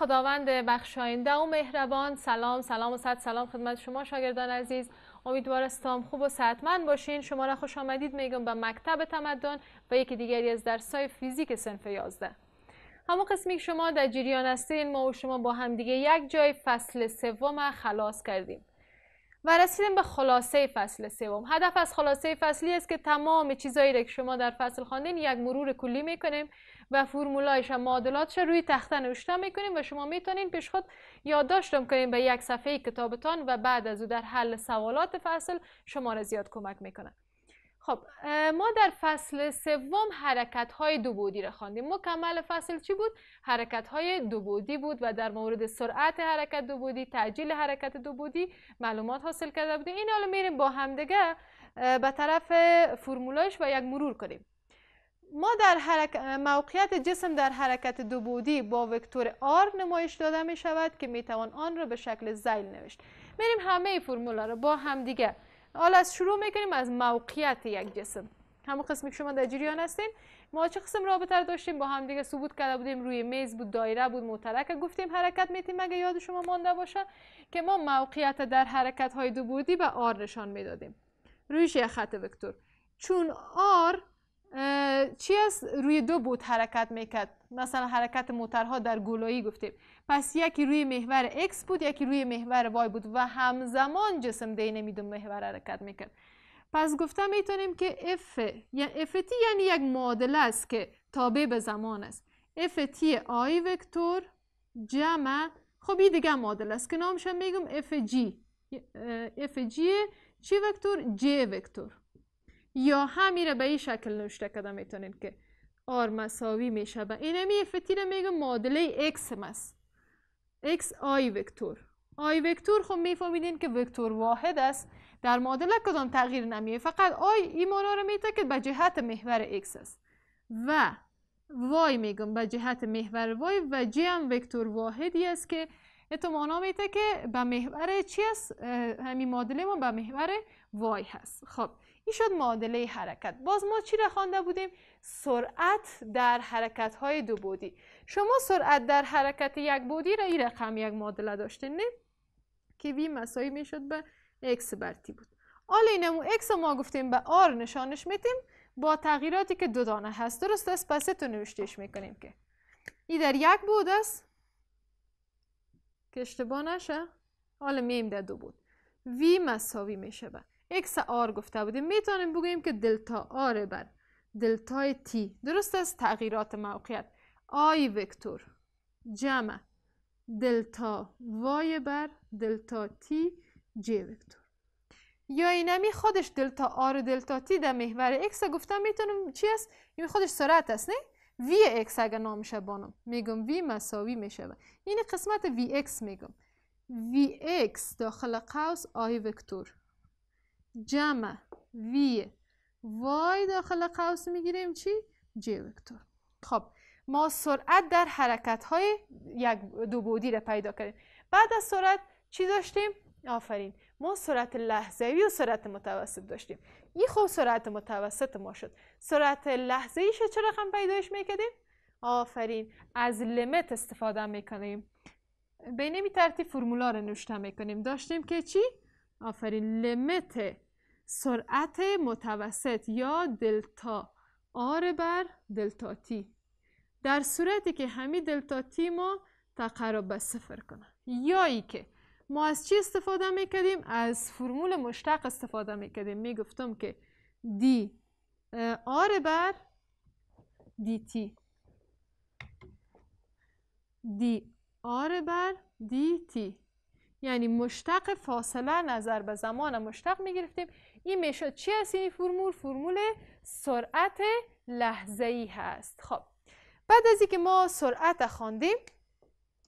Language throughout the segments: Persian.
خداوند بخشاینده و مهربان سلام سلام و صد سلام خدمت شما شاگردان عزیز امیدوارستم خوب و صحتمند باشین شما را خوش آمدید میگم به مکتب تمدن و یکی دیگری از درسای فیزیک سنف 11 همون قسمی که شما در جریان هستین ما و شما با همدیگه یک جای فصل سوم خلاص کردیم و رسیدیم به خلاصه فصل سوم هدف از خلاصه فصلی است که تمام چیزایی را که شما در فصل خواندین یک مرور کلی میکنیم و فرمولایش و معادلاتش روی تخته نوشته میکنیم و شما میتونین پیش خود یادداشت کنیم به یک صفحه کتابتان و بعد از او در حل سوالات فصل شما را زیاد کمک میکنه خب ما در فصل سوم حرکت های دو بودی را خواندیم مکمل فصل چی بود حرکت های دو بودی بود و در مورد سرعت حرکت دو بودی تعجیل حرکت دو بودی معلومات حاصل کرده بودیم این حالا میریم با همدیگه به طرف فرمولایش و یک مرور کنیم ما در موقعیت جسم در حرکت دو بودی با وکتور آر نمایش داده می شود که می توان آن را به شکل زیل نوشت میریم همه فرمولا رو با همدیگه حالا از شروع میکنیم از موقعیت یک جسم همون قسمی که شما در جریان هستین ما چه قسم رابطه رو داشتیم با هم دیگه ثبوت کرده بودیم روی میز بود دایره بود مترکه گفتیم حرکت میتیم اگه یاد شما مانده باشه که ما موقعیت در حرکت های دو بودی به آر نشان میدادیم رویش یک خط وکتور چون آر چی است روی دو بود حرکت میکرد مثلا حرکت موترها در گولایی گفتیم پس یکی روی محور X بود یکی روی محور Y بود و همزمان جسم دینه میدون محور حرکت میکرد پس گفتم میتونیم که F یعنی FT یعنی یک معادله است که تابع به زمان است FT I وکتور جمع خب این دیگه معادله است که نامش میگم FG FG چی وکتور J وکتور یا هم به این شکل نوشته کده میتونین که آر مساوی میشه به این همی فتیره میگه معادله اکس مست اکس آی وکتور آی وکتور خب میفهمیدین که وکتور واحد است در معادله کدام تغییر نمیه فقط آی ایمانا رو میته که به جهت محور اکس است و وای میگم به جهت محور وای و جی هم وکتور واحدی است که اتو میته که به محور چی است همین معادله ما به محور وای هست خب این معادله حرکت باز ما چی را خوانده بودیم سرعت در حرکت های دو بودی شما سرعت در حرکت یک بودی را این رقم یک معادله داشتین نه که وی مساوی میشد به x بر تی بود حالا اینمو x ما گفتیم به r نشانش میتیم با تغییراتی که دو دانه هست درست است پس تو نوشتهش میکنیم که این در یک بود است که اشتباه نشه حالا میم در دو بود وی مساوی میشه به ایکس آر گفته بودیم میتونیم بگوییم که دلتا آر بر دلتای تی درست است تغییرات موقعیت آی وکتور جمع دلتا وای بر دلتا تی جی وکتور یا اینمی خودش دلتا آر و دلتا تی در محور اکس گفته میتونم چی است؟ این خودش سرعت است نه؟ وی اکس اگر نامشه بانم میگم وی مساوی میشه این قسمت وی اکس میگم وی اکس داخل قوس آی وکتور جمع وی وای داخل قوس میگیریم چی؟ جی وکتور خب ما سرعت در حرکت های یک دو بودی را پیدا کردیم بعد از سرعت چی داشتیم؟ آفرین ما سرعت لحظوی و سرعت متوسط داشتیم این خب سرعت متوسط ما شد سرعت لحظه ایش چه رقم پیدایش میکردیم؟ آفرین از لیمت استفاده میکنیم به این ترتیب فرمولا رو نوشته میکنیم داشتیم که چی؟ آفرین لیمت سرعت متوسط یا دلتا آر بر دلتا تی در صورتی که همین دلتا تی ما تقرب به صفر کنه یا ای که ما از چی استفاده میکدیم؟ از فرمول مشتق استفاده میکدیم. میگفتم که دی آر بر دی تی دی آر بر دی تی یعنی مشتق فاصله نظر به زمان مشتق می این میشد چی هست این فرمول فرمول سرعت لحظه ای هست خب بعد از اینکه ما سرعت خواندیم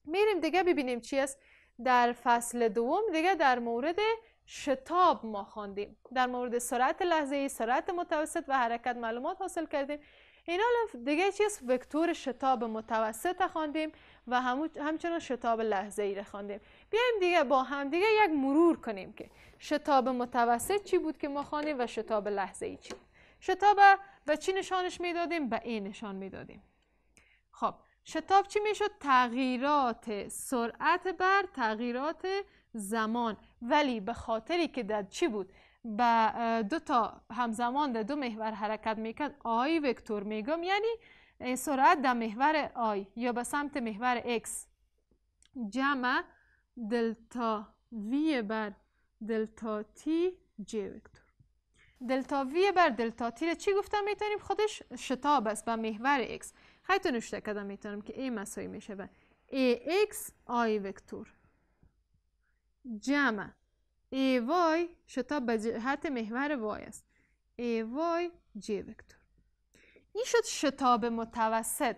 میریم دیگه ببینیم چی است در فصل دوم دیگه در مورد شتاب ما خواندیم در مورد سرعت لحظه ای سرعت متوسط و حرکت معلومات حاصل کردیم اینا دیگه هست وکتور شتاب متوسط خواندیم و همچنان شتاب لحظه ای رو خواندیم بیایم دیگه با هم دیگه یک مرور کنیم که شتاب متوسط چی بود که ما خانیم و شتاب لحظه ای چی شتاب و چی نشانش میدادیم به این نشان میدادیم خب شتاب چی میشد تغییرات سرعت بر تغییرات زمان ولی به خاطری که در چی بود به دو تا همزمان در دو محور حرکت میکرد آی وکتور میگم یعنی سرعت در محور آی یا به سمت محور x جمع دلتا وی بر دلتا تی جی وکتور دلتا وی بر دلتا تی را چی گفتم میتونیم خودش شتاب است به محور x خیلی نشته کدام میتونم که a مسایی میشه به ایکس آی وکتور جمع وای شتاب به جهت محور وای است وای جی وکتور این شد شتاب متوسط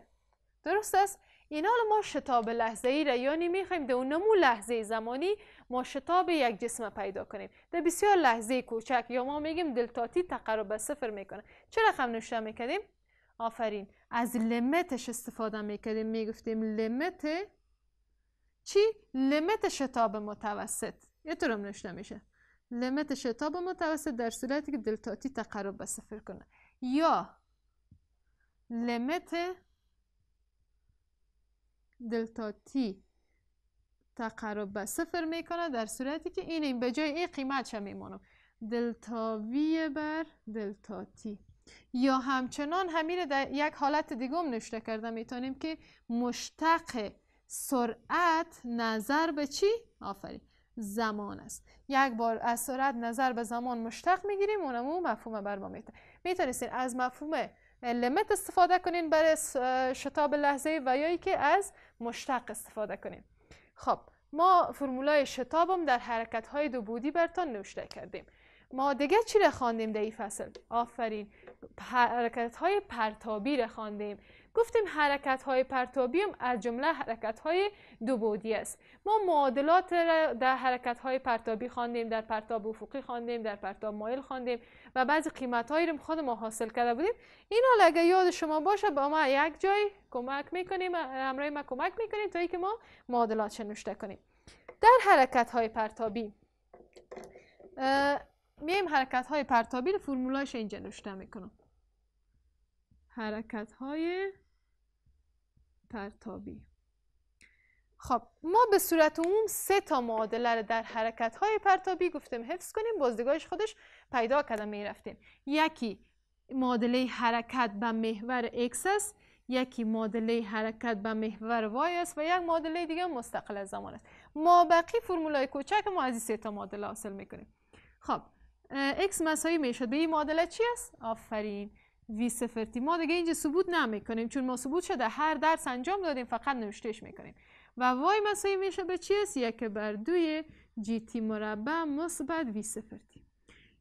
درست است اینا حالا ما شتاب لحظه ای را یعنی میخوایم در نمو لحظه زمانی ما شتاب یک جسم پیدا کنیم در بسیار لحظه کوچک یا ما میگیم دلتاتی تقرب به صفر میکنه چه رقم نوشته میکردیم آفرین از لمتش استفاده میکنیم. میگفتیم لیمت چی لمت شتاب متوسط یه طورم نوشته میشه لمت شتاب متوسط در صورتی که دلتاتی تقرب به صفر کنه یا لیمیت دلتا تی تقرب به صفر میکنه در صورتی که این به جای این قیمت چه میمانم دلتا وی بر دلتا تی یا همچنان همین در یک حالت دیگه هم نشته کرده میتونیم که مشتق سرعت نظر به چی؟ آفرین زمان است یک بار از سرعت نظر به زمان مشتق میگیریم اونم اون مفهوم بر ما میتونیم از مفهوم لمت استفاده کنین برای شتاب لحظه و یا که از مشتق استفاده کنین خب ما فرمولای شتاب هم در حرکت های دو بودی برتان نوشته کردیم ما دیگه چی را خواندیم در این فصل آفرین حرکت های پرتابی را خواندیم گفتیم حرکت های پرتابی هم از جمله حرکت های دوبودی است ما معادلات را در حرکت های پرتابی خواندیم در پرتاب افقی خواندیم در پرتاب مایل خواندیم و بعضی قیمت هایی رو خود ما حاصل کرده بودیم این حال اگه یاد شما باشه با ما یک جای کمک میکنیم همراه ما کمک میکنیم تا اینکه ما معادلات شنوشته کنیم در حرکت های پرتابی میایم حرکت های پرتابی رو فرمولاش اینجا نوشته میکنم حرکت های پرتابی خب ما به صورت عموم سه تا معادله در حرکت های پرتابی گفتیم حفظ کنیم بازدگاهش خودش پیدا کردم رفتیم. یکی معادله حرکت به محور x است یکی معادله حرکت به محور وای است و یک معادله دیگه مستقل از زمان است ما بقی فرمولای کوچک ما از این سه تا معادله حاصل میکنیم خب x مساوی میشد به این معادله چی است آفرین وی سفرتی ما دیگه اینجا ثبوت نمیکنیم چون ما ثبوت شده هر درس انجام دادیم فقط نوشتهش میکنیم و وای مساوی میشه به چیست یک بر دوی جی تی مربع مثبت وی سفرتی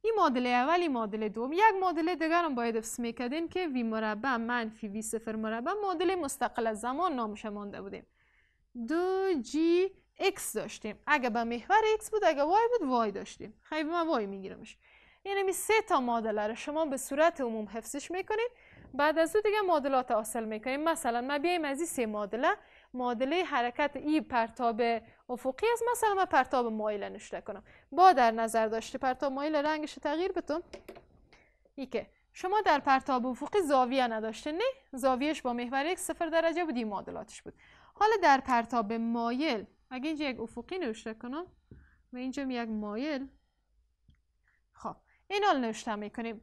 این مدل اولی مدل دوم یک مدل دیگر هم باید افس میکردیم که وی مربع منفی وی صفر مربع مدل مستقل زمان نامش مانده بودیم دو جی اکس داشتیم اگه به محور اکس بود اگه وای بود وای داشتیم خیلی من وای میگیرمش یعنی سه تا معادله رو شما به صورت عموم حفظش میکنید بعد از او دیگه معادلات حاصل میکنید. مثلا ما بیایم از این سه معادله معادله حرکت ای پرتاب افقی است مثلا ما پرتاب مایل نشته کنم با در نظر داشته پرتاب مایل رنگش تغییر بتون ای که شما در پرتاب افقی زاویه نداشته نه زاویهش با محور یک صفر درجه بود این معادلاتش بود حالا در پرتاب مایل اگه اینجا یک افقی نوشته کنم و اینجا یک مایل این حال نوشته میکنیم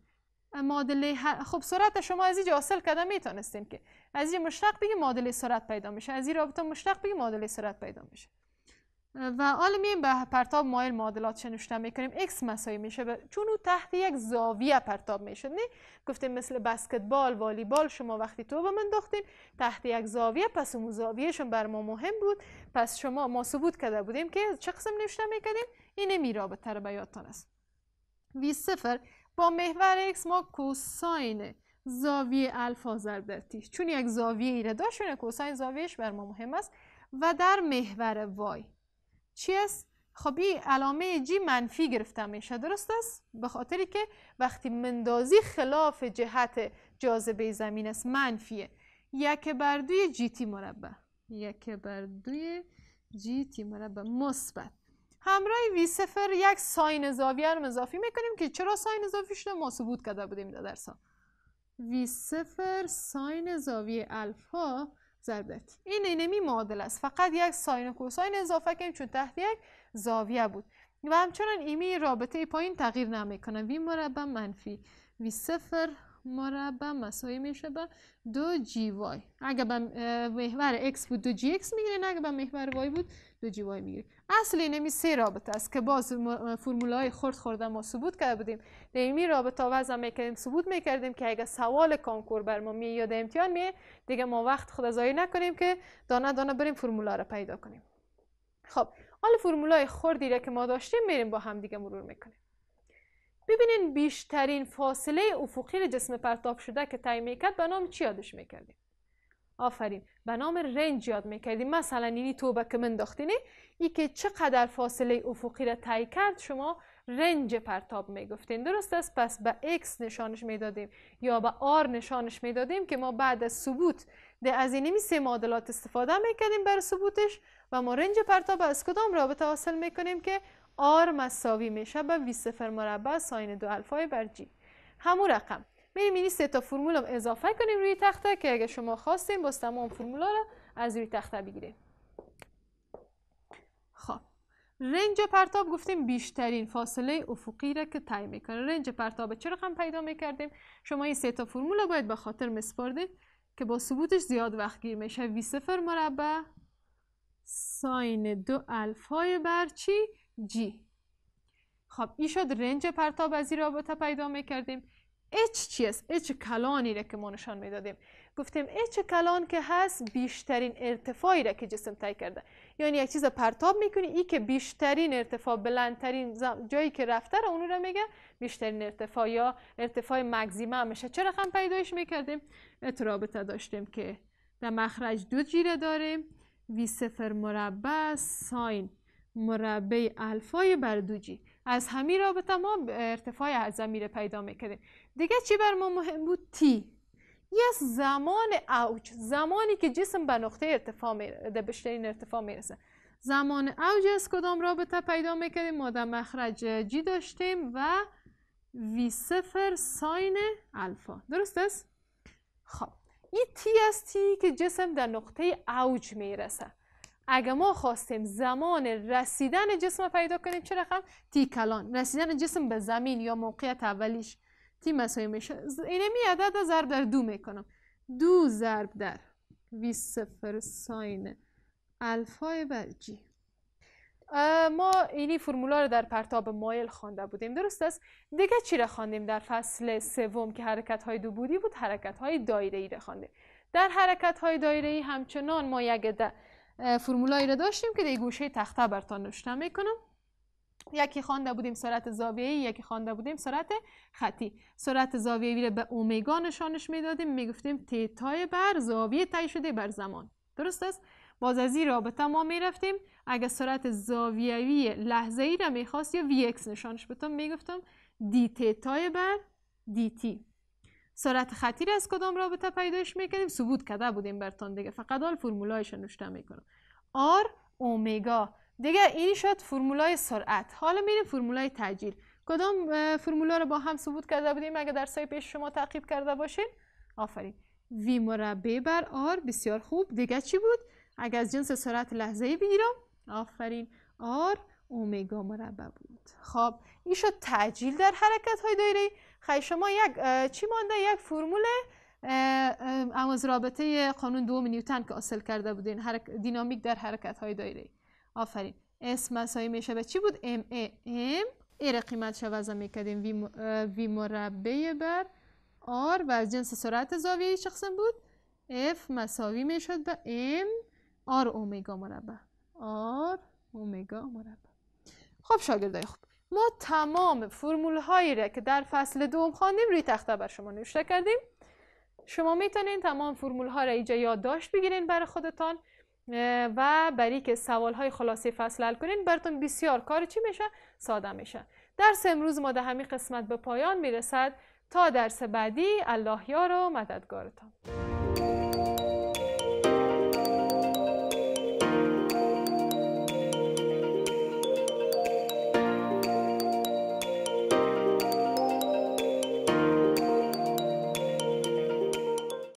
معادله خب سرعت شما از اینجا حاصل کرده میتونستین که از این مشتق بگی معادله سرعت پیدا میشه از این رابطه مشتق بگی معادله سرعت پیدا میشه و حالا میایم به پرتاب مایل معادلات چه نوشته میکنیم x مساوی میشه به چون او تحت یک زاویه پرتاب میشه نه گفتیم مثل بسکتبال والیبال شما وقتی تو به من داختین تحت یک زاویه پس اون زاویهشون بر ما مهم بود پس شما ما ثبوت کرده بودیم که چه قسم نوشته این می رابطه رو به است وی صفر با محور x ما کوساین زاویه الفا تی چون یک زاویه ایره داشتونه کوساین زاویهش بر ما مهم است و در محور وای چی است خب این علامه جی منفی گرفته میشه درست است به خاطری که وقتی مندازی خلاف جهت جاذبه زمین است منفیه یک بر دوی جی تی مربع یک بر دوی جی تی مربع مثبت همراه وی سفر یک ساین زاویه رو اضافی میکنیم که چرا ساین زاویه شده ما ثبوت کرده بودیم در درس ها وی سفر ساین زاویه الفا ضربت این اینمی معادل است فقط یک ساین و کوساین اضافه کنیم چون تحت یک زاویه بود و همچنان ایمی رابطه ای پایین تغییر نمیکنه وی مربع منفی وی صفر مربع مساوی میشه به دو جی وای اگر به محور اکس بود دو جی اکس میگیرین اگر به محور وای بود دو جیوای میگیریم اصل اینمی سه رابطه است که باز فرمولای خرد خورده ما ثبوت کرده بودیم در این رابطه وضع میکردیم ثبوت میکردیم که اگر سوال کانکور بر ما می یا امتحان دیگه ما وقت خود زایی نکنیم که دانه دانه بریم فرمولا را پیدا کنیم خب حالا فرمولای خوردی را که ما داشتیم میریم با هم دیگه مرور میکنیم ببینین بیشترین فاصله افقی جسم پرتاب شده که تعیین میکرد به نام چی یادش میکردیم آفرین به نام رنج یاد میکردیم مثلا اینی توبه که منداختینه ای که چقدر فاصله افقی را تایی کرد شما رنج پرتاب میگفتین درست است پس به X نشانش میدادیم یا به R نشانش میدادیم که ما بعد از ثبوت ده از این سه معادلات استفاده میکردیم برای ثبوتش و ما رنج پرتاب از کدام رابطه حاصل میکنیم که R مساوی میشه به V صفر مربع ساین دو الفای بر جی. همون رقم میریم این سه تا فرمول رو اضافه کنیم روی تخته که اگه شما خواستین با تمام فرمولا رو از روی تخته بگیریم خب رنج پرتاب گفتیم بیشترین فاصله افقی را که طی میکنه رنج پرتاب چه هم پیدا میکردیم شما این سه تا فرمول رو باید به خاطر مسپردید که با ثبوتش زیاد وقت گیر میشه وی صفر مربع ساین دو الفای بر چی جی خب این شد رنج پرتاب از این رابطه پیدا میکردیم H چیست؟ H کلانی را که ما نشان میدادیم گفتیم H کلان که هست بیشترین ارتفاعی را که جسم طی کرده یعنی یک چیز پرتاب میکنی ای که بیشترین ارتفاع بلندترین جایی که رفته را اون را میگه بیشترین ارتفاع یا ارتفاع مگزیمه همیشه چه رقم پیدایش میکردیم رابطه داشتیم که در مخرج دو جیره داریم وی صفر مربع ساین مربع الفای بر دو جی از همین رابطه ما ارتفاع از پیدا میکردیم دیگه چی بر ما مهم بود تی یه زمان اوج زمانی که جسم به نقطه ارتفاع به بیشترین ارتفاع میرسه زمان اوج از کدام رابطه پیدا میکردیم ما در مخرج جی داشتیم و وی صفر ساین الفا درست است؟ خب این تی از تی که جسم در نقطه اوج میرسه اگه ما خواستیم زمان رسیدن جسم پیدا کنیم چه رقم تی کلان رسیدن جسم به زمین یا موقعیت اولیش تی مساوی میشه اینه می عدد ضرب در دو میکنم دو ضرب در وی صفر ساین الفای بر جی ما اینی فرمولا رو در پرتاب مایل خوانده بودیم درست است دیگه چی رو خواندیم در فصل سوم که حرکت های دو بودی بود حرکت های دایره ای خواندیم در حرکت های دایره ای همچنان ما یک فرمولایی را داشتیم که در گوشه تخته برتان نوشته میکنم یکی خوانده بودیم سرعت ای یکی خوانده بودیم سرعت خطی سرعت زاویه‌ای را به اومیگا نشانش میدادیم میگفتیم تتای بر زاویه تای شده بر زمان درست است باز از این رابطه ما میرفتیم اگر سرعت زاویوی لحظه ای را میخواست یا وی اکس نشانش بتم میگفتم دی تتای بر دی تی سرعت خطیر از کدام رابطه پیداش میکنیم ثبوت کرده بودیم برتان دیگه فقط حال فرمولایش نوشته میکنم R اومگا دیگه این شد فرمولای سرعت حالا میریم فرمولای تجیل کدام فرمولا رو با هم ثبوت کرده بودیم اگه در سای پیش شما تعقیب کرده باشین آفرین وی مربع بر آر بسیار خوب دیگه چی بود اگه از جنس سرعت لحظه ای بگیرم آفرین آر اومگا مربع بود خب این شد تعجیل در حرکت های دایره خیلی شما یک چی مانده یک فرمول اموز رابطه قانون دوم نیوتن که اصل کرده بودین دینامیک در حرکت های دایره آفرین اس مساوی میشه به چی بود ام ای ام ای را قیمت وزن میکردیم وی, مربع بر آر و از جنس سرعت زاویه شخصم بود اف مساوی میشد به ام آر اومگا مربع آر اومگا مربع خب شاگردای خوب ما تمام فرمول هایی را که در فصل دوم خواندیم روی تخته بر شما نوشته کردیم شما میتونین تمام فرمول ها را اینجا یادداشت بگیرین برای خودتان و برای که سوال های خلاصه فصل حل کنین براتون بسیار کار چی میشه ساده میشه درس امروز ما در همین قسمت به پایان میرسد تا درس بعدی الله یار و مددگارتان